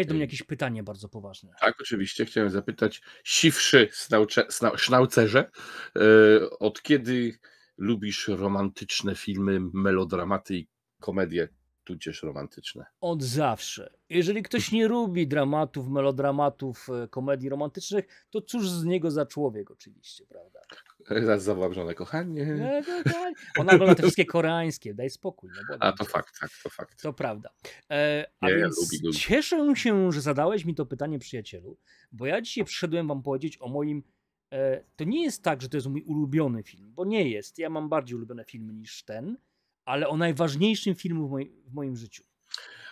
miałeś do mnie jakieś pytanie bardzo poważne. Tak, oczywiście. Chciałem zapytać, siwszy snałcerze, sznaucerze, e, od kiedy lubisz romantyczne filmy, melodramaty i komedie, tudzież romantyczne? Od zawsze. Jeżeli ktoś nie lubi dramatów, melodramatów, e, komedii romantycznych, to cóż z niego za człowiek oczywiście, prawda? Raz zawołam żonę, kochanie. No, no, tak. Ona ogląda te wszystkie koreańskie, daj spokój. No, bo. A to fakt, tak, to fakt. To prawda. E, a ja, więc ja lubię, cieszę się, że zadałeś mi to pytanie, przyjacielu, bo ja dzisiaj przyszedłem wam powiedzieć o moim e, to nie jest tak, że to jest mój ulubiony film, bo nie jest. Ja mam bardziej ulubione filmy niż ten, ale o najważniejszym filmu w, moj, w moim życiu.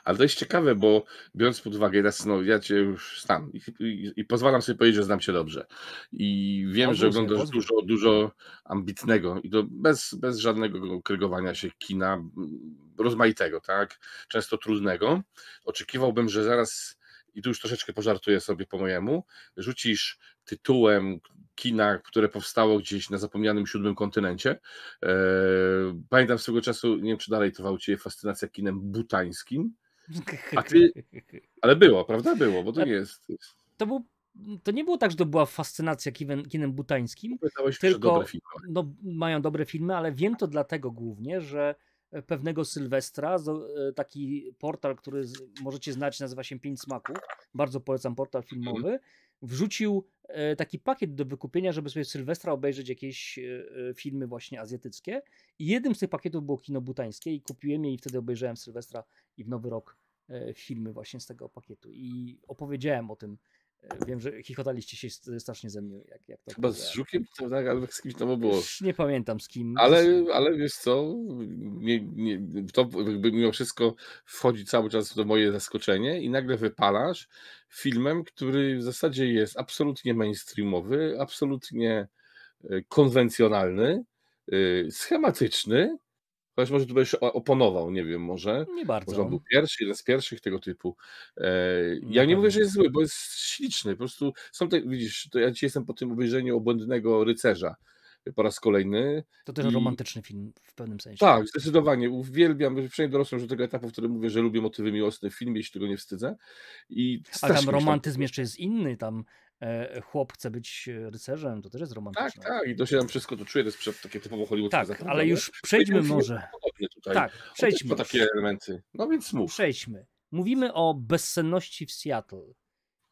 Ale to jest ciekawe, bo biorąc pod uwagę, teraz no, ja cię już znam i, i, i pozwalam sobie powiedzieć, że znam cię dobrze. I wiem, no, że oglądasz dużo, dużo ambitnego i to bez, bez żadnego krygowania się kina rozmaitego, tak? Często trudnego. Oczekiwałbym, że zaraz i tu już troszeczkę pożartuję sobie po mojemu, rzucisz tytułem kina, które powstało gdzieś na zapomnianym siódmym kontynencie. E, pamiętam swego czasu, nie wiem czy dalej trwał Cię fascynacja kinem butańskim, a ty... Ale było, prawda? Było, bo to nie jest. To był to nie było tak, że to była fascynacja kinem, butańskim, Pytałeś tylko no, mają dobre filmy, ale wiem to dlatego głównie, że e, pewnego Sylwestra, e, taki portal, który możecie znać, nazywa się Pięć Smaków, bardzo polecam portal mhm. filmowy, wrzucił e, taki pakiet do wykupienia, żeby sobie Sylwestra obejrzeć jakieś e, e, filmy właśnie azjatyckie. I jednym z tych pakietów było kino butańskie i kupiłem je i wtedy obejrzałem Sylwestra i w Nowy Rok filmy właśnie z tego pakietu. I opowiedziałem o tym E, wiem, że chichotaliście się strasznie ze mną, jak, jak to Chyba z Żukiem, tak, albo z kimś tam było. Już nie pamiętam z kim. Ale, ale wiesz co, nie, nie, to jakby mimo wszystko wchodzi cały czas do moje zaskoczenie i nagle wypalasz filmem, który w zasadzie jest absolutnie mainstreamowy, absolutnie e, konwencjonalny, e, schematyczny, Ktoś może tu byś oponował, nie wiem, może. Nie bardzo. Może on był pierwszy, jeden z pierwszych tego typu. E, ja nie mówię, że jest zły, bo jest śliczny. Po prostu są te, widzisz, to ja dzisiaj jestem po tym obejrzeniu obłędnego rycerza po raz kolejny. To też I... romantyczny film w pewnym sensie. Tak, zdecydowanie. Uwielbiam, przynajmniej dorosłem do tego etapu, w którym mówię, że lubię motywy miłosne w filmie, jeśli tego nie wstydzę. I A tam romantyzm tam... jeszcze jest inny, tam E, chłop chce być e, rycerzem, to też jest tak, romantyczne. Tak, tak, i to się tam wszystko to czuje, to jest takie typowo hollywoodzkie Tak, ale już przejdźmy może. Tak, przejdźmy. takie elementy, no więc mów. Przejdźmy. Mówimy o bezsenności w Seattle.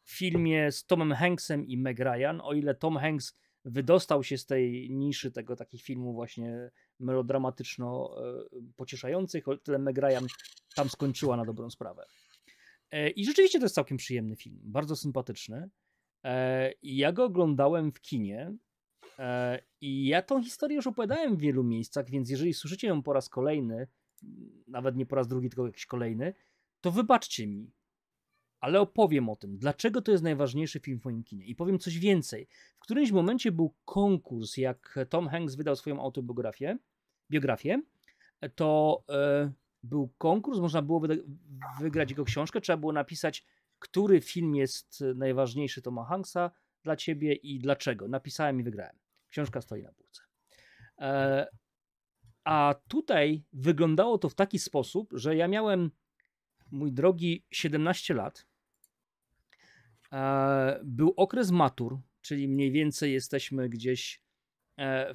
W filmie z Tomem Hanksem i Meg Ryan, o ile Tom Hanks wydostał się z tej niszy tego takich filmów właśnie melodramatyczno e, pocieszających, o tyle Meg Ryan tam skończyła na dobrą sprawę. I rzeczywiście to jest całkiem przyjemny film, bardzo sympatyczny. E, ja go oglądałem w kinie e, i ja tą historię już opowiadałem w wielu miejscach, więc jeżeli słyszycie ją po raz kolejny, nawet nie po raz drugi, tylko jakiś kolejny, to wybaczcie mi, ale opowiem o tym, dlaczego to jest najważniejszy film w moim kinie. I powiem coś więcej. W którymś momencie był konkurs, jak Tom Hanks wydał swoją autobiografię, biografię, to e, był konkurs, można było wygrać jego książkę, trzeba było napisać który film jest e, najważniejszy Toma Hanksa dla ciebie i dlaczego. Napisałem i wygrałem. Książka stoi na półce. E, a tutaj wyglądało to w taki sposób, że ja miałem, mój drogi, 17 lat. E, był okres matur, czyli mniej więcej jesteśmy gdzieś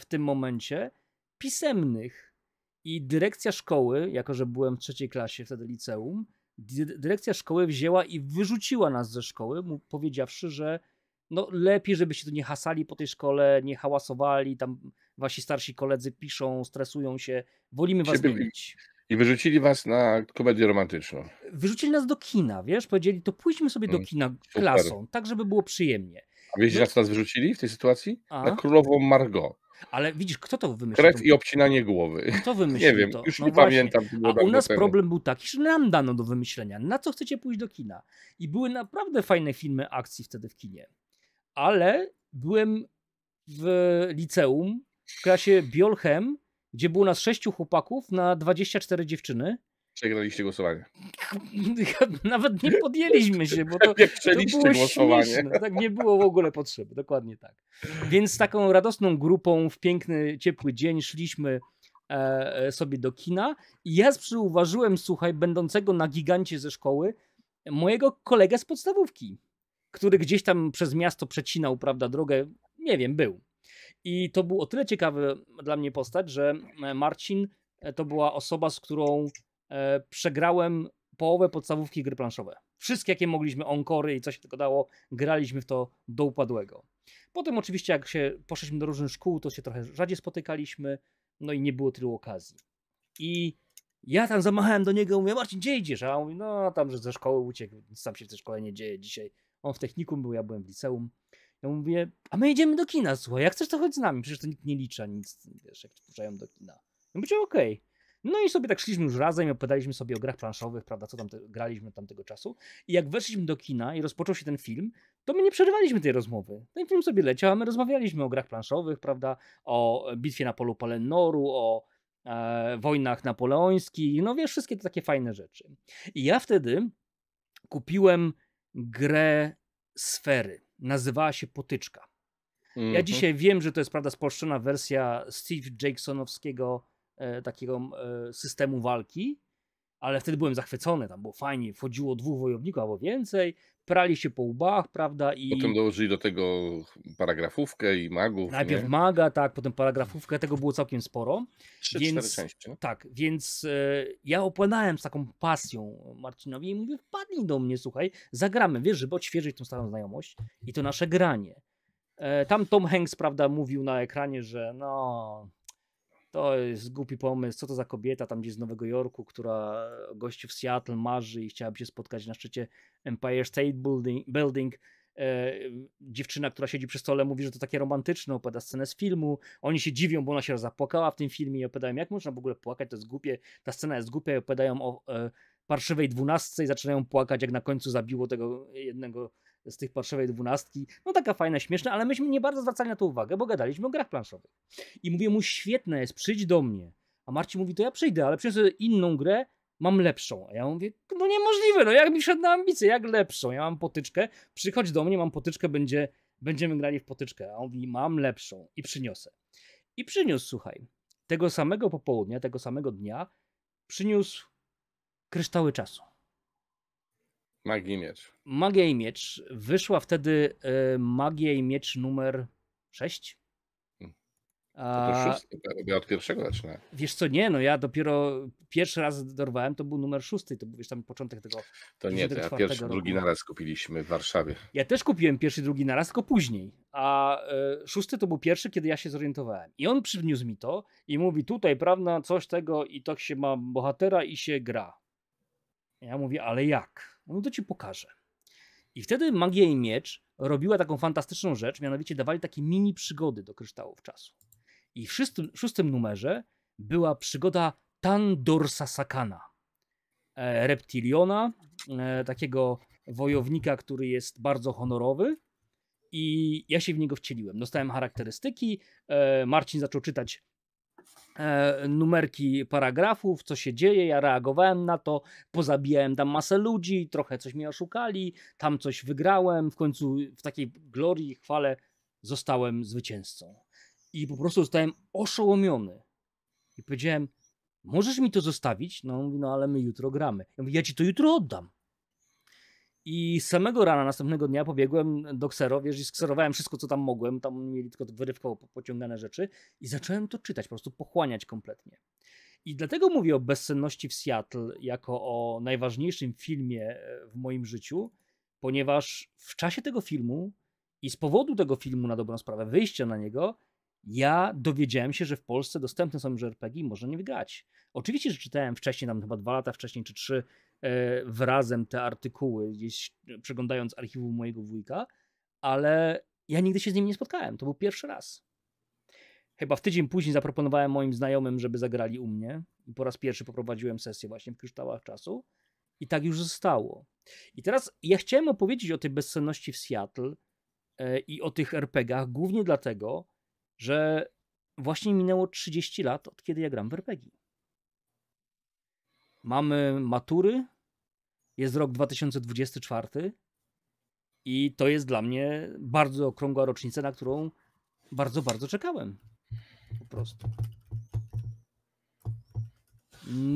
w tym momencie, pisemnych. I dyrekcja szkoły, jako że byłem w trzeciej klasie wtedy liceum, dyrekcja szkoły wzięła i wyrzuciła nas ze szkoły, powiedziawszy, że no lepiej, żebyście tu nie hasali po tej szkole, nie hałasowali, tam wasi starsi koledzy piszą, stresują się, wolimy was wybić. I wyrzucili was na komedię romantyczną. Wyrzucili nas do kina, wiesz, powiedzieli, to pójdźmy sobie do mm, kina klasą, tak żeby było przyjemnie. A wiecie, no... co nas wyrzucili w tej sytuacji? A? Na królową Margot. Ale widzisz, kto to wymyślił? Krew i obcinanie głowy. Kto wymyślił Nie wiem, to? już no nie właśnie. pamiętam. A u nas problem był taki, że nam dano do wymyślenia, na co chcecie pójść do kina. I były naprawdę fajne filmy akcji wtedy w kinie. Ale byłem w liceum w klasie biolchem, gdzie było nas sześciu chłopaków na 24 dziewczyny Przegraliście głosowanie. Nawet nie podjęliśmy się, bo to, to było głosowanie. Tak nie było w ogóle potrzeby, dokładnie tak. Więc z taką radosną grupą w piękny, ciepły dzień szliśmy e, e, sobie do kina i ja przyuważyłem, słuchaj, będącego na gigancie ze szkoły, mojego kolegę z podstawówki, który gdzieś tam przez miasto przecinał, prawda, drogę, nie wiem, był. I to był o tyle ciekawy dla mnie postać, że e, Marcin e, to była osoba, z którą E, przegrałem połowę podstawówki gry planszowe. Wszystkie, jakie mogliśmy, onkory i co się tylko dało, graliśmy w to do upadłego. Potem oczywiście, jak się poszliśmy do różnych szkół, to się trochę rzadziej spotykaliśmy, no i nie było tylu okazji. I ja tam zamachałem do niego, mówię, Marcin, gdzie idziesz? A on mówi, no tam, że ze szkoły uciekł, nic tam się w tej szkole nie dzieje dzisiaj. On w technikum był, ja byłem w liceum. Ja mówię, a my jedziemy do kina, słuchaj, jak chcesz to chodź z nami, przecież to nikt nie liczy, nic, wiesz, jak wpuszczają do kina. Ja mówię, okej. Okay. No i sobie tak szliśmy już razem i opowiadaliśmy sobie o grach planszowych, prawda, co tam te, graliśmy od tamtego czasu. I jak weszliśmy do kina i rozpoczął się ten film, to my nie przerywaliśmy tej rozmowy. Ten film sobie leciał, a my rozmawialiśmy o grach planszowych, prawda, o bitwie na polu Palenoru, o e, wojnach napoleońskich, no wiesz, wszystkie te takie fajne rzeczy. I ja wtedy kupiłem grę sfery. Nazywała się Potyczka. Mm -hmm. Ja mhm. dzisiaj wiem, że to jest prawda spolszczona wersja Steve Jacksonowskiego E, takiego e, systemu walki, ale wtedy byłem zachwycony, tam było fajnie, wchodziło dwóch wojowników albo więcej, prali się po łbach, prawda, i... Potem dołożyli do tego paragrafówkę i magów, Najpierw nie? maga, tak, potem paragrafówkę, tego było całkiem sporo. Trzy, więc, części. No. Tak, więc e, ja opłynąłem z taką pasją Marcinowi i mówię, wpadnij do mnie, słuchaj, zagramy, wiesz, żeby odświeżyć tą starą znajomość i to nasze granie. E, tam Tom Hanks, prawda, mówił na ekranie, że no, to jest głupi pomysł, co to za kobieta tam gdzieś z Nowego Jorku, która e, gości w Seattle marzy i chciałaby się spotkać na szczycie Empire State Building, Building. E, dziewczyna, która siedzi przy stole, mówi, że to takie romantyczne, opowiada scenę z filmu. Oni się dziwią, bo ona się zapłakała w tym filmie i opowiadają, jak można w ogóle płakać, to jest głupie, ta scena jest głupia i opowiadają o e, parszywej dwunastce i zaczynają płakać, jak na końcu zabiło tego e, jednego z tych parszowej dwunastki. No taka fajna, śmieszna, ale myśmy nie bardzo zwracali na to uwagę, bo gadaliśmy o grach planszowych. I mówię mu, świetne jest, przyjdź do mnie. A Marcin mówi, to ja przyjdę, ale przyniosę inną grę, mam lepszą. A ja mówię, no niemożliwe, no jak mi wszedł na ambicję, jak lepszą? Ja mam potyczkę, przychodź do mnie, mam potyczkę, będzie, będziemy grali w potyczkę. A on mówi, mam lepszą i przyniosę. I przyniósł, słuchaj, tego samego popołudnia, tego samego dnia, przyniósł kryształy czasu. Magia i Miecz. Magia i Miecz. Wyszła wtedy e, Magia i Miecz numer 6. Hmm. A... To szósty, tak? od pierwszego zaczynałem. Wiesz co, nie, no ja dopiero pierwszy raz dorwałem, to był numer szósty, to był wiesz, tam początek tego To nie, to ja pierwszy, roku. drugi naraz kupiliśmy w Warszawie. Ja też kupiłem pierwszy, drugi naraz, tylko później. A y, szósty to był pierwszy, kiedy ja się zorientowałem. I on przyniósł mi to i mówi tutaj, prawda, coś tego i tak się ma bohatera i się gra. Ja mówię, ale jak? No to ci pokażę. I wtedy Magia i Miecz robiła taką fantastyczną rzecz, mianowicie dawali takie mini przygody do kryształów czasu. I w szóstym, szóstym numerze była przygoda Tandorsa Sakana, e, reptiliona, e, takiego wojownika, który jest bardzo honorowy. I ja się w niego wcieliłem. Dostałem charakterystyki. E, Marcin zaczął czytać E, numerki paragrafów, co się dzieje, ja reagowałem na to, pozabijałem tam masę ludzi, trochę coś mnie oszukali, tam coś wygrałem, w końcu w takiej glorii i chwale zostałem zwycięzcą. I po prostu zostałem oszołomiony. I powiedziałem, możesz mi to zostawić? No on mówi, no ale my jutro gramy. Ja, mówię, ja ci to jutro oddam. I samego rana następnego dnia pobiegłem do kserowiesz i skserowałem wszystko, co tam mogłem. Tam mieli tylko wyrywkowo pociągane rzeczy i zacząłem to czytać, po prostu pochłaniać kompletnie. I dlatego mówię o bezsenności w Seattle jako o najważniejszym filmie e, w moim życiu, ponieważ w czasie tego filmu i z powodu tego filmu, na dobrą sprawę, wyjścia na niego, ja dowiedziałem się, że w Polsce dostępne są już RPG i można nie wygrać. Oczywiście, że czytałem wcześniej, tam chyba dwa lata wcześniej czy trzy, e, wrazem te artykuły, gdzieś e, przeglądając archiwum mojego wujka, ale ja nigdy się z nim nie spotkałem. To był pierwszy raz. Chyba w tydzień później zaproponowałem moim znajomym, żeby zagrali u mnie. I po raz pierwszy poprowadziłem sesję właśnie w kryształach czasu. I tak już zostało. I teraz ja chciałem opowiedzieć o tej bezsenności w Seattle e, i o tych RPGach, głównie dlatego, że właśnie minęło 30 lat od kiedy ja gram w RPG. Mamy matury, jest rok 2024 i to jest dla mnie bardzo okrągła rocznica, na którą bardzo, bardzo czekałem. Po prostu.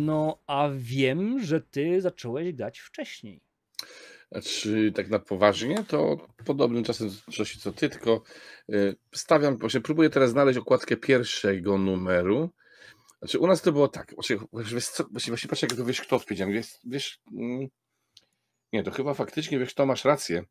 No, a wiem, że ty zacząłeś grać wcześniej. Znaczy, tak na poważnie, to podobnym czasem czasie co ty, tylko y, stawiam, właśnie próbuję teraz znaleźć okładkę pierwszego numeru. Znaczy, u nas to było tak, właśnie, właśnie, właśnie patrz, jak to wiesz, kto odpowiedział. Wiesz, wiesz, mm, nie, to chyba faktycznie wiesz, to masz rację.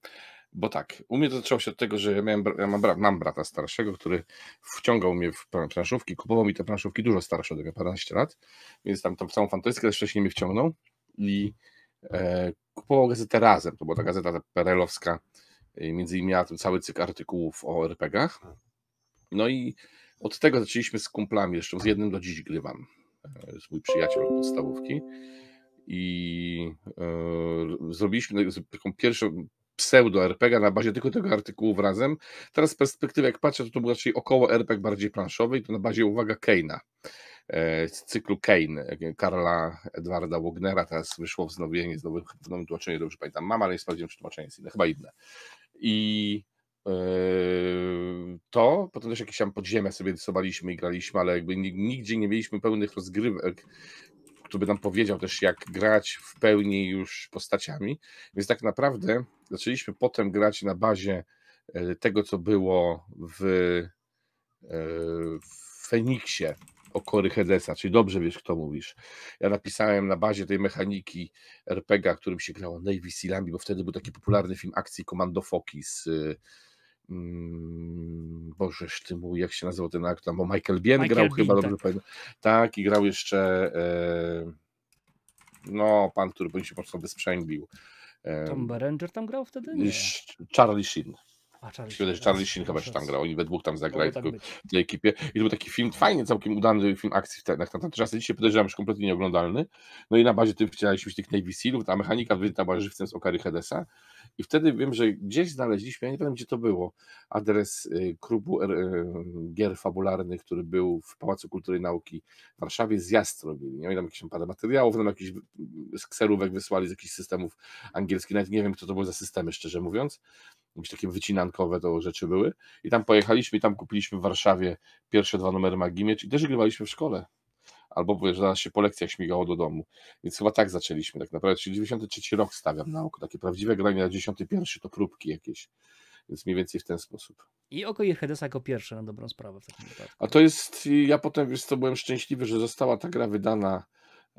Bo tak, u mnie to zaczęło się od tego, że ja, miałem, ja mam, bra, mam, brata starszego, który wciągał mnie w planszówki, kupował mi te planszówki dużo starsze ode mnie, 12 lat, więc tam tą całą fantastykę też wcześniej mnie wciągnął i E, kupował gazetę Razem, to była ta gazeta perelowska, między innymi miała cały cykl artykułów o RPGach. No i od tego zaczęliśmy z kumplami, zresztą z jednym do dziś grywam, e, z mój przyjaciel od podstawówki i e, zrobiliśmy taką pierwszą, pseudo-RPG na bazie tylko tego artykułu razem. Teraz z perspektywy, jak patrzę, to to był raczej około RPG bardziej planszowy i to na bazie, uwaga, Keina e, z cyklu Kane, Karla Edwarda Wognera. teraz wyszło wznowienie, znowu w nowym tłumaczeniu, dobrze pamiętam, mam, ale nie sprawdziłem, czy tłumaczenie jest inne, chyba inne. I e, to, potem też jakieś tam podziemia sobie rysowaliśmy i graliśmy, ale jakby nigdzie nie mieliśmy pełnych rozgrywek kto by nam powiedział też, jak grać w pełni już postaciami. Więc tak naprawdę zaczęliśmy potem grać na bazie e, tego, co było w, e, w Feniksie Okory Hedesa, czyli dobrze wiesz, kto mówisz. Ja napisałem na bazie tej mechaniki RPG, którym się grało Navy Sealami, bo wtedy był taki popularny film akcji Komando Foki z e, Mm, Bożeż ty mój, jak się nazywał ten aktor, bo Michael Bien Michael grał Bean, chyba, tak. dobrze pamiętam. Tak, i grał jeszcze e, no, pan, który będzie się prostu wysprzęglił. Tom Berenger tam grał wtedy? Nie. Charlie Sheen. A, Charlie Sheen. Charlie, Sheen chyba się tam grał, oni we dwóch tam zagrali tak w tej ekipie. I to był taki film, fajnie, całkiem udany film akcji w na tamte czasy. Dzisiaj podejrzewam, że kompletnie nieoglądalny. No i na bazie tym wcielaliśmy się tych Navy Sealów, ta mechanika wyjęta była żywcem z Okary Hedesa. I wtedy wiem, że gdzieś znaleźliśmy, ja nie wiem gdzie to było, adres y, klubu y, gier fabularnych, który był w Pałacu Kultury i Nauki w Warszawie, zjazd robili. Nie tam jakieś parę materiałów, nam jakieś z kserówek wysłali z jakichś systemów angielskich, nawet nie wiem, kto to był za systemy, szczerze mówiąc jakieś takie wycinankowe to rzeczy były. I tam pojechaliśmy i tam kupiliśmy w Warszawie pierwsze dwa numery Magii i też grywaliśmy w szkole. Albo że nas się po lekcjach śmigało do domu. Więc chyba tak zaczęliśmy tak naprawdę. Czyli 93 rok stawiam na oko. Takie prawdziwe granie na 91 to próbki jakieś. Więc mniej więcej w ten sposób. I oko Jedesa jako pierwsze na dobrą sprawę w takim wypadku. A to jest, ja potem, wiesz co, byłem szczęśliwy, że została ta gra wydana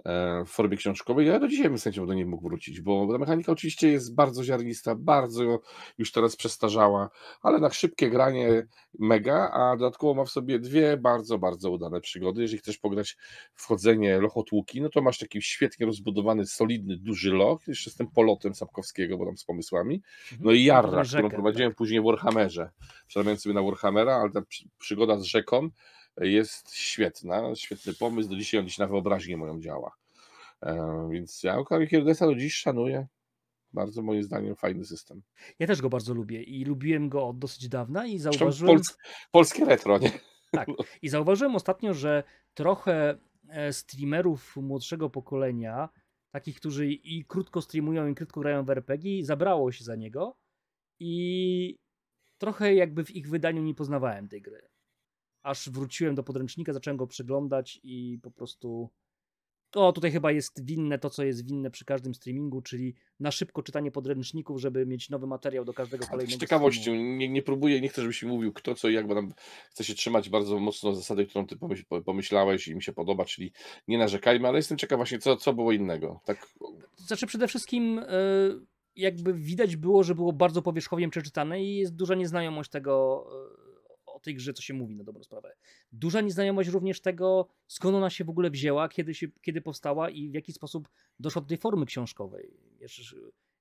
E, w formie książkowej. Ja do dzisiaj bym z chęcią do niej mógł wrócić, bo ta mechanika oczywiście jest bardzo ziarnista, bardzo już teraz przestarzała, ale na szybkie granie mega, a dodatkowo ma w sobie dwie bardzo, bardzo udane przygody. Jeżeli chcesz pograć wchodzenie lochotłuki, no to masz taki świetnie rozbudowany, solidny, duży loch, jeszcze z tym polotem Sapkowskiego, bo tam z pomysłami, mhm. no i Jarra, którą prowadziłem tak. później w Warhammerze. Przerabiałem sobie na Warhammera, ale ta przygoda z rzeką jest świetna, świetny pomysł, do dzisiaj on gdzieś na wyobraźnię moją działa. E, więc ja Okami Kiergesa do dziś szanuję. Bardzo moim zdaniem fajny system. Ja też go bardzo lubię i lubiłem go od dosyć dawna i zauważyłem... polskie retro, nie? Tak. I zauważyłem ostatnio, że trochę e, streamerów młodszego pokolenia, takich, którzy i krótko streamują, i krótko grają w RPG, zabrało się za niego i trochę jakby w ich wydaniu nie poznawałem tej gry aż wróciłem do podręcznika, zacząłem go przeglądać i po prostu. O, tutaj chyba jest winne to, co jest winne przy każdym streamingu, czyli na szybko czytanie podręczników, żeby mieć nowy materiał do każdego kolejnego. Z ciekawością, nie, nie, próbuję, nie chcę, żebyś mi mówił kto, co i jak, bo tam chcę się trzymać bardzo mocno zasady, którą ty pomyślałeś i mi się podoba, czyli nie narzekajmy, ale jestem ciekaw właśnie, co, co było innego. Tak... Znaczy przede wszystkim e, jakby widać było, że było bardzo powierzchownie przeczytane i jest duża nieznajomość tego e, o tej grze, co się mówi na dobrą sprawę. Duża nieznajomość również tego, skąd ona się w ogóle wzięła, kiedy, się, kiedy powstała i w jaki sposób doszła do tej formy książkowej. Wiesz,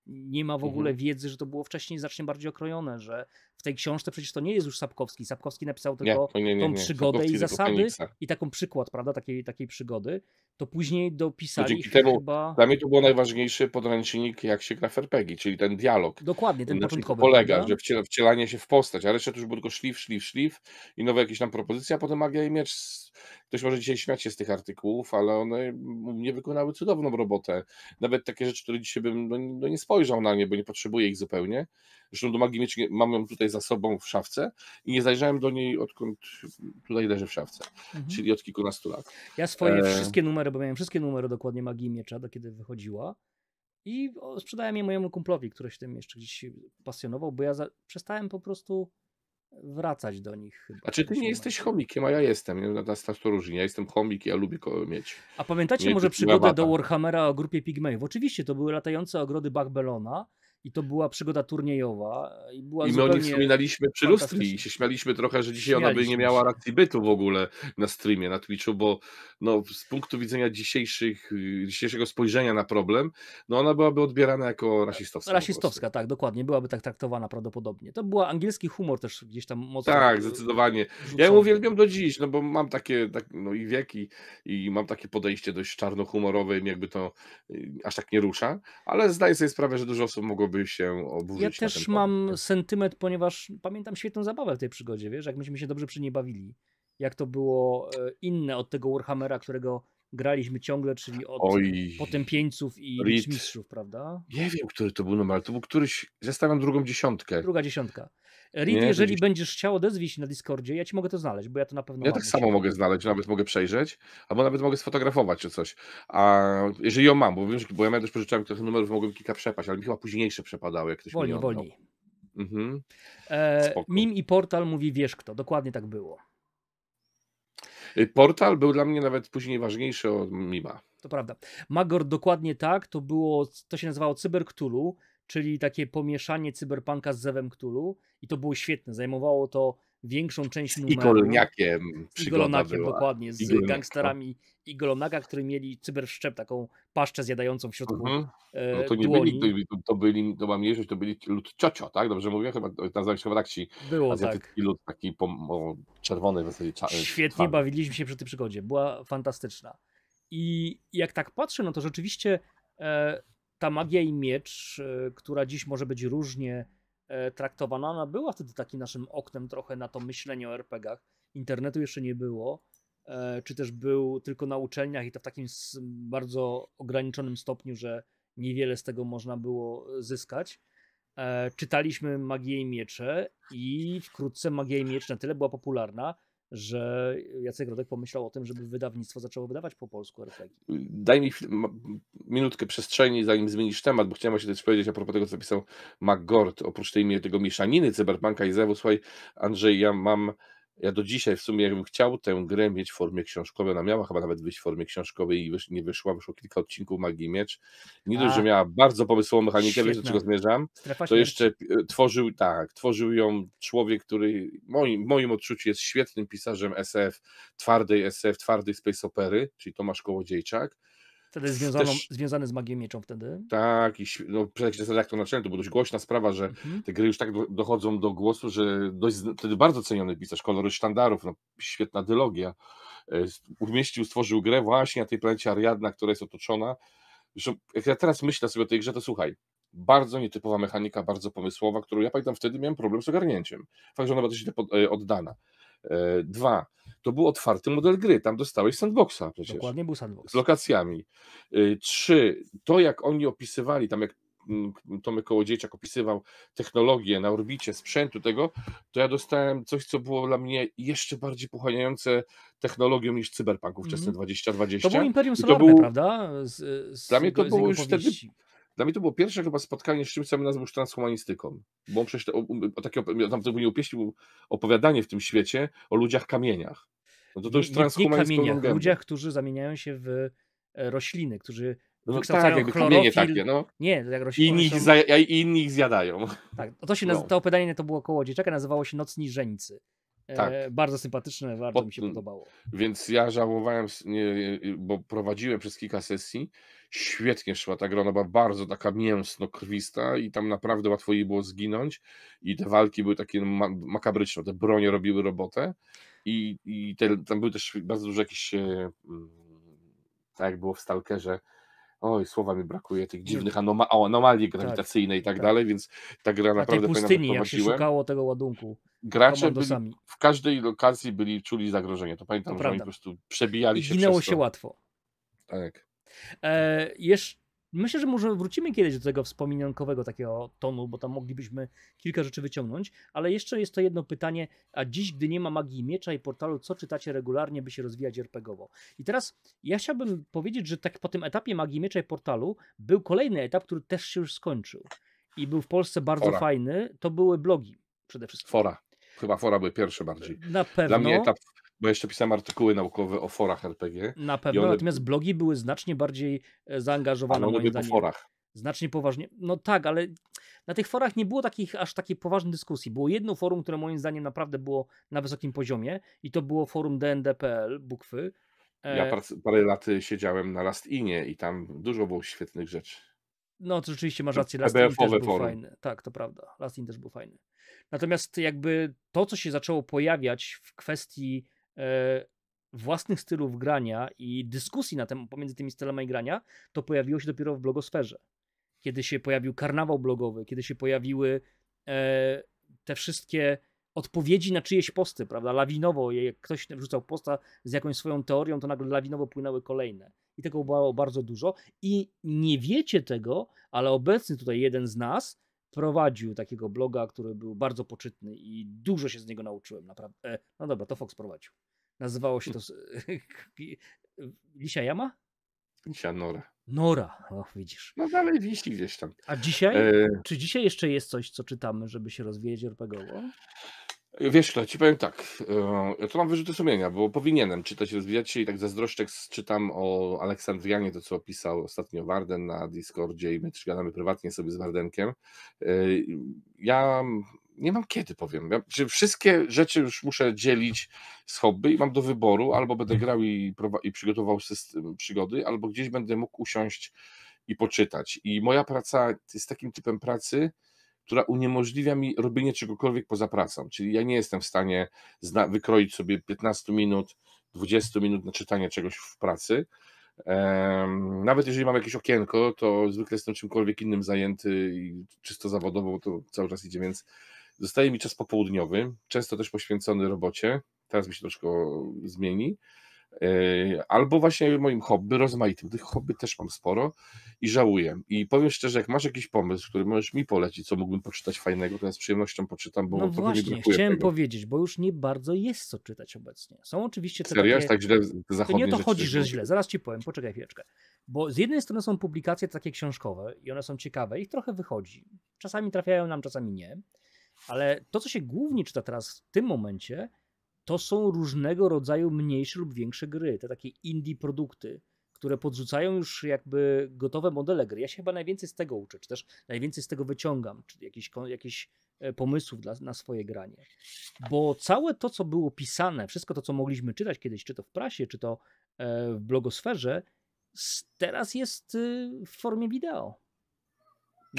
nie ma w mhm. ogóle mhm. wiedzy, że to było wcześniej znacznie bardziej okrojone, że w tej książce przecież to nie jest już Sapkowski. Sapkowski napisał tylko nie, nie, nie, tą przygodę Sapkowski i zasady i taką przykład, prawda, takiej, takiej przygody to później dopisali Dzięki temu, chyba... Dla mnie to było najważniejszy podręcznik, jak się gra w RPG, czyli ten dialog. Dokładnie, ten na początkowy. polega, prawda? że wcielanie się w postać, a reszta to już był tylko szlif, szlif, szlif i nowe jakieś tam propozycje, a potem magia i miecz. Ktoś może dzisiaj śmiać się z tych artykułów, ale one nie mnie wykonały cudowną robotę. Nawet takie rzeczy, które dzisiaj bym no, no nie spojrzał na nie, bo nie potrzebuję ich zupełnie, Zresztą do magii mieć mam ją tutaj za sobą w szafce i nie zajrzałem do niej odkąd tutaj leży w szafce, mhm. czyli od kilkunastu lat. Ja swoje e... wszystkie numery, bo miałem wszystkie numery dokładnie magii miecza, do kiedy wychodziła. I sprzedałem je mojemu kumplowi, który się tym jeszcze gdzieś pasjonował, bo ja za... przestałem po prostu wracać do nich. Chyba. A czy ty nie jesteś chomikiem, a ja jestem. Na nas to różni. Ja jestem chomik, ja lubię mieć. A pamiętacie mieć może przygodę do Warhammera o grupie Pigmejów? Oczywiście to były latające ogrody Bachbelona, i to była przygoda turniejowa. E, I, była I my o nich wspominaliśmy przy lustri i się śmialiśmy trochę, że dzisiaj ona by nie miała racji bytu w ogóle na streamie, na Twitchu, bo no, z punktu widzenia dzisiejszych, y, dzisiejszego spojrzenia na problem, no ona byłaby odbierana jako rasistowska. Rasistowska, tak, dokładnie. Byłaby tak traktowana prawdopodobnie. To była angielski humor też gdzieś tam mocno. Tak, zdecydowanie. Rzucony. Ja ją uwielbiam do dziś, no bo mam takie, tak, no i wiek, i, mam takie podejście dość czarnohumorowe, jakby to y, aż tak nie rusza, ale zdaję sobie sprawę, że dużo osób mogłoby się oburzyć. Ja też mam tak. sentyment, ponieważ pamiętam świetną zabawę w tej przygodzie, wiesz, jak myśmy się dobrze przy niej bawili. Jak to było e, inne od tego Warhammera, którego graliśmy ciągle, czyli od Oj, potępieńców i mistrzów, prawda? Nie wiem, który to był numer, to był któryś, zestawiam drugą dziesiątkę. Druga dziesiątka. Reed, nie, jeżeli będziesz chciał odezwić się na Discordzie, ja ci mogę to znaleźć, bo ja to na pewno. Ja tak samo mogę znaleźć, nawet mogę przejrzeć, albo nawet mogę sfotografować czy coś. A jeżeli ją mam, bo, wiem, bo ja miałem też pożyczałem trochę numerów, mogłem kilka przepaść, ale mi chyba późniejsze przepadały, jak ktoś Wolniej, wolniej. Mhm. E, Mim i portal mówi wiesz kto, dokładnie tak było. Y, portal był dla mnie nawet później ważniejszy od Mima. To prawda. Magor dokładnie tak, to było, to się nazywało Cyberktulu czyli takie pomieszanie cyberpunka z Zewem tulu i to było świetne, zajmowało to większą część numeru. I Golniakiem. I Golonakiem, dokładnie, z gangsterami i Golonaka, który mieli cyberszczep, taką paszczę zjadającą w środku mhm. E, no to nie dłoni. byli, to, to byli, to mam mniejszość, to byli lud ciocio, tak? Dobrze mówię? Chyba tam się chyba tak ci Było, azjatycki tak. lud taki po, o, czerwony w zasadzie. Świetnie twardy. bawiliśmy się przy tej przygodzie, była fantastyczna. I jak tak patrzę, no to rzeczywiście e, ta magia i miecz, e, która dziś może być różnie e, traktowana, ona była wtedy takim naszym oknem trochę na to myślenie o RPGach. Internetu jeszcze nie było, e, czy też był tylko na uczelniach i to w takim bardzo ograniczonym stopniu, że niewiele z tego można było zyskać. Czytaliśmy Magię i Miecze i wkrótce Magia i Miecz na tyle była popularna, że Jacek Rodek pomyślał o tym, żeby wydawnictwo zaczęło wydawać po polsku Daj mi minutkę przestrzeni, zanim zmienisz temat, bo chciałem właśnie też powiedzieć a propos tego, co pisał McGord, oprócz tej, tego mieszaniny cyberpunka i zewu, słuchaj, Andrzej, ja mam ja do dzisiaj w sumie jakbym chciał tę grę mieć w formie książkowej, ona miała chyba nawet wyjść w formie książkowej i wysz, nie wyszła, wyszło kilka odcinków Magii Miecz. Nie dość, że miała bardzo pomysłową mechanikę, Świetna. wiesz do czego zmierzam, to jeszcze e, tworzył, tak, tworzył ją człowiek, który moim, moim odczuciu jest świetnym pisarzem SF, twardej SF, twardej space opery, czyli Tomasz Kołodziejczak Wtedy związaną, Też... związany z magią mieczą wtedy. Tak, i no, jak to naczelny, to była dość głośna sprawa, że mhm. te gry już tak dochodzą do głosu, że dość, wtedy bardzo ceniony pisarz, kolory sztandarów, no, świetna dylogia. E, umieścił, stworzył grę właśnie na tej planecie Ariadna, która jest otoczona. Zresztą, jak ja teraz myślę sobie o tej grze, to słuchaj, bardzo nietypowa mechanika, bardzo pomysłowa, którą ja pamiętam wtedy miałem problem z ogarnięciem. Fakt, że ona była też oddana. E, dwa, to był otwarty model gry, tam dostałeś sandboxa przecież. Dokładnie był sandbox. Z lokacjami. Y, trzy, to jak oni opisywali, tam jak mm, Tomek Kołodziejczak opisywał technologię na orbicie, sprzętu tego, to ja dostałem coś, co było dla mnie jeszcze bardziej pochłaniające technologią niż cyberpunk ówczesny mm -hmm. 2020. To było Imperium Solarne, był, prawda? Z, z dla mnie to było już wtedy dla mnie to było pierwsze chyba spotkanie z czymś, co mnie nazwał transhumanistyką. Bo on przecież o, o um, um, takie, tam to mnie upieścił opowiadanie w tym świecie o ludziach kamieniach. No to, to już Nie kamieniach, ludziach, którzy zamieniają się w e, rośliny, którzy no, tak, jakby kamienie takie, no. Nie, jak rośliny. Inni, są... ich zjadają. Tak, to, się no. to opowiadanie to było koło dzieciaka, nazywało się Nocni Żeńcy. Tak. E, bardzo sympatyczne, bardzo Pod... mi się podobało. Więc ja żałowałem, nie, bo prowadziłem przez kilka sesji. Świetnie szła ta gra, ona była bardzo taka mięsno krwista i tam naprawdę łatwo jej było zginąć. I te walki były takie makabryczne, te bronie robiły robotę. I, i te, tam były też bardzo dużo jakieś, e, mm, tak jak było w Stalkerze, oj, słowa mi brakuje, tych dziwnych anoma anomalii tak, grawitacyjnej tak, i tak, tak, dalej, więc ta gra na naprawdę tej pustyni, jak się szukało tego ładunku. Gracze byli, w każdej lokacji byli czuli zagrożenie, to pamiętam, to że prawda. oni po prostu przebijali się Ginęło przez to. się łatwo. Tak. E, jeszcze Myślę, że może wrócimy kiedyś do tego wspominankowego takiego tonu, bo tam moglibyśmy kilka rzeczy wyciągnąć, ale jeszcze jest to jedno pytanie, a dziś, gdy nie ma magii miecza i portalu, co czytacie regularnie, by się rozwijać RPGowo? I teraz ja chciałbym powiedzieć, że tak po tym etapie magii miecza i portalu był kolejny etap, który też się już skończył i był w Polsce bardzo Fora. fajny, to były blogi przede wszystkim. Fora. Chyba Fora były pierwsze bardziej. Na pewno. Dla mnie etap bo jeszcze pisałem artykuły naukowe o forach RPG. Na pewno, one... natomiast blogi były znacznie bardziej e, zaangażowane. Ale one były po forach. Znacznie poważnie. No tak, ale na tych forach nie było takich aż takiej poważnej dyskusji. Było jedno forum, które moim zdaniem naprawdę było na wysokim poziomie i to było forum dnd.pl, Bukwy. E, ja parę lat y, siedziałem na Last Inie i tam dużo było świetnych rzeczy. No, to rzeczywiście masz rację, Last też był forum. fajny. Tak, to prawda, Last In też był fajny. Natomiast jakby to, co się zaczęło pojawiać w kwestii E, własnych stylów grania i dyskusji na tem- pomiędzy tymi stylami grania, to pojawiło się dopiero w blogosferze. Kiedy się pojawił karnawał blogowy, kiedy się pojawiły e, te wszystkie odpowiedzi na czyjeś posty, prawda? Lawinowo, jak ktoś wrzucał posta z jakąś swoją teorią, to nagle lawinowo płynęły kolejne. I tego było bardzo dużo. I nie wiecie tego, ale obecny tutaj jeden z nas prowadził takiego bloga, który był bardzo poczytny i dużo się z niego nauczyłem. Naprawdę. E, no dobra, to Fox prowadził. Nazywało się to Lisia Jama? Lisia Nora. Nora, och, widzisz. No dalej wisi gdzieś tam. A dzisiaj? E... Czy dzisiaj jeszcze jest coś, co czytamy, żeby się rozwijać RPGowo? Wiesz, ja ci powiem tak, e, ja to mam wyrzuty sumienia, bo powinienem czytać, rozwijać się i tak zazdroszczek czytam o Aleksandrianie, to co opisał ostatnio Warden na Discordzie i my też gadamy prywatnie sobie z Wardenkiem. E, ja nie mam kiedy, powiem. Ja, wszystkie rzeczy już muszę dzielić z hobby i mam do wyboru, albo będę grał i, i przygotował system, przygody, albo gdzieś będę mógł usiąść i poczytać. I moja praca jest takim typem pracy, która uniemożliwia mi robienie czegokolwiek poza pracą. Czyli ja nie jestem w stanie wykroić sobie 15 minut, 20 minut na czytanie czegoś w pracy. Nawet jeżeli mam jakieś okienko, to zwykle jestem czymkolwiek innym zajęty i czysto zawodowo to cały czas idzie, więc zostaje mi czas popołudniowy, często też poświęcony robocie. Teraz mi się troszkę zmieni. Yy, albo właśnie moim hobby rozmaitym. Tych hobby też mam sporo i żałuję. I powiem szczerze, jak masz jakiś pomysł, który możesz mi polecić, co mógłbym poczytać fajnego, to ja z przyjemnością poczytam, bo no właśnie, chciałem tego. powiedzieć, bo już nie bardzo jest co czytać obecnie. Są oczywiście te Serio? Takie... tak źle to nie o to chodzi, że źle, zaraz ci powiem, poczekaj chwileczkę. Bo z jednej strony są publikacje takie książkowe i one są ciekawe, ich trochę wychodzi. Czasami trafiają nam, czasami nie. Ale to, co się głównie czyta teraz w tym momencie, to są różnego rodzaju mniejsze lub większe gry, te takie indie produkty, które podrzucają już jakby gotowe modele gry. Ja się chyba najwięcej z tego uczę, czy też najwięcej z tego wyciągam, czy jakieś, jakieś e, pomysłów dla, na swoje granie. Bo całe to, co było pisane, wszystko to, co mogliśmy czytać kiedyś, czy to w prasie, czy to e, w blogosferze, teraz jest y, w formie wideo.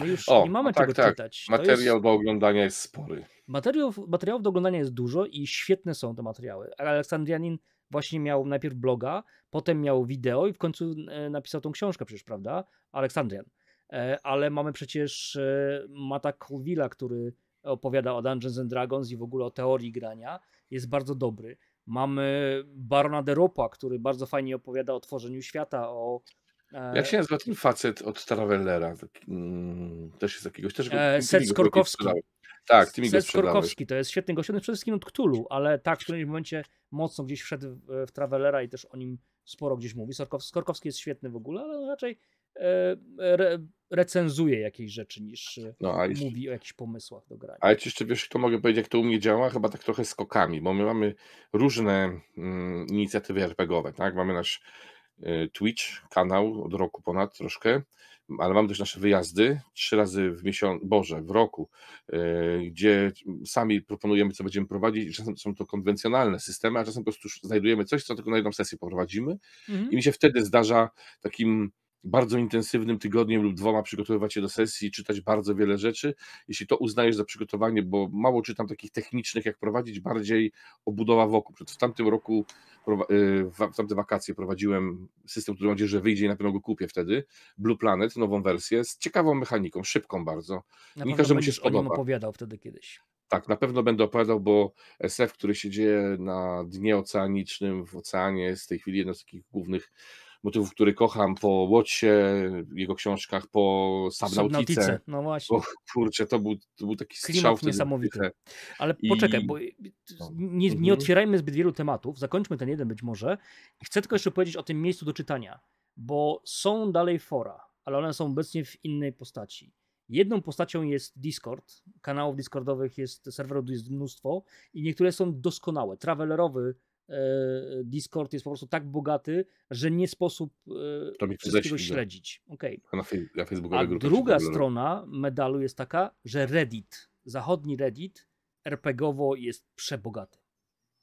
My już o, nie mamy no tak, czego tak. czytać. Materiał jest... do oglądania jest spory. Materiałów, materiałów do oglądania jest dużo i świetne są te materiały. Aleksandrianin właśnie miał najpierw bloga, potem miał wideo i w końcu e, napisał tą książkę przecież, prawda? Aleksandrian. E, ale mamy przecież e, Mata Colville'a, który opowiada o Dungeons and Dragons i w ogóle o teorii grania. Jest bardzo dobry. Mamy Barona de Ropa, który bardzo fajnie opowiada o tworzeniu świata, o jak e, się nazywa ten facet od Travellera? Mm, też jest jakiegoś... Też go, e, Korkowski. Tak, ty mi Sec Korkowski, to jest świetny gość, przede wszystkim od Ktulu, ale tak, w którymś momencie mocno gdzieś wszedł w Travellera i też o nim sporo gdzieś mówi. Skorkowski jest świetny w ogóle, ale raczej e, re, recenzuje jakieś rzeczy niż no, mówi o jakichś pomysłach do grania. Ale jeszcze wiesz, kto mogę powiedzieć, jak to u mnie działa? Chyba tak trochę skokami, bo my mamy różne mm, inicjatywy RPGowe, tak? Mamy nasz E, Twitch, kanał od roku ponad troszkę, ale mamy też nasze wyjazdy trzy razy w miesiącu, Boże, w roku, e, gdzie sami proponujemy, co będziemy prowadzić. Czasem są to konwencjonalne systemy, a czasem po prostu znajdujemy coś, co tylko na jedną sesję poprowadzimy. Mhm. I mi się wtedy zdarza takim bardzo intensywnym tygodniem lub dwoma przygotowywać się do sesji, czytać bardzo wiele rzeczy. Jeśli to uznajesz za przygotowanie, bo mało czytam takich technicznych, jak prowadzić, bardziej obudowa wokół. W tamtym roku, y, w tamte wakacje prowadziłem system, który mam nadzieję, że wyjdzie i na pewno go kupię wtedy, Blue Planet, nową wersję, z ciekawą mechaniką, szybką bardzo. Na Nie każdemu się spodoba. o opowiadał wtedy kiedyś. Tak, na pewno będę opowiadał, bo SF, który się dzieje na dnie oceanicznym, w oceanie, jest w tej chwili jedno z takich głównych motywów, który kocham po Watchie, jego książkach, po Subnautice. No właśnie. O, kurczę, to był, to był taki Klimat strzał. Wtedy. niesamowity. Ale I... poczekaj, bo no. nie, nie mhm. otwierajmy zbyt wielu tematów, zakończmy ten jeden być może. Chcę tylko jeszcze powiedzieć o tym miejscu do czytania, bo są dalej fora, ale one są obecnie w innej postaci. Jedną postacią jest Discord. Kanałów Discordowych jest, serwerów jest mnóstwo i niektóre są doskonałe. Travelerowy E, Discord jest po prostu tak bogaty, że nie sposób e, to wszystkiego śledzić. Okay. Na Facebookowej A druga strona medalu jest taka, że Reddit, zachodni Reddit, RPGowo jest przebogaty.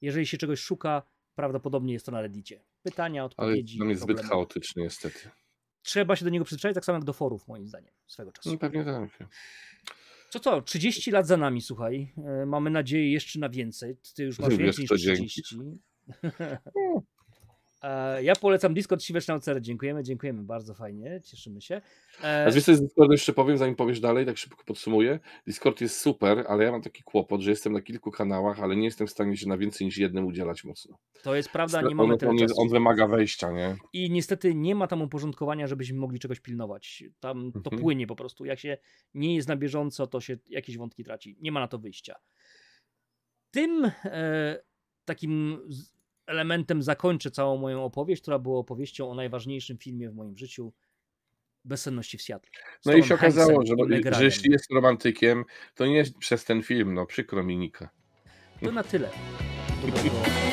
Jeżeli się czegoś szuka, prawdopodobnie jest to na Reddicie. Pytania, odpowiedzi. Ale tam jest problemy. zbyt chaotyczny niestety. Trzeba się do niego przyzwyczaić, tak samo jak do forów, moim zdaniem, swego czasu. No pewnie tak. tak. Co co, 30 lat za nami, słuchaj. E, mamy nadzieję jeszcze na więcej. Ty już masz Lubię więcej niż 30. Dzięki. E, ja polecam Discord Siwe Sznaucery. Dziękujemy, dziękujemy bardzo fajnie, cieszymy się. E, A z Discordu jeszcze powiem, zanim powiesz dalej, tak szybko podsumuję. Discord jest super, ale ja mam taki kłopot, że jestem na kilku kanałach, ale nie jestem w stanie się na więcej niż jednym udzielać mocno. To jest prawda, nie mamy tego on, on wymaga wejścia, nie? I niestety nie ma tam uporządkowania, żebyśmy mogli czegoś pilnować. Tam to mhm. płynie po prostu. Jak się nie jest na bieżąco, to się jakieś wątki traci. Nie ma na to wyjścia. Tym... E, takim elementem zakończę całą moją opowieść, która była opowieścią o najważniejszym filmie w moim życiu, bezsenności w Seattle. No i się okazało, że, że jeśli jest romantykiem, to nie jest przez ten film, no przykro mi Nika. To na tyle. Dobrego...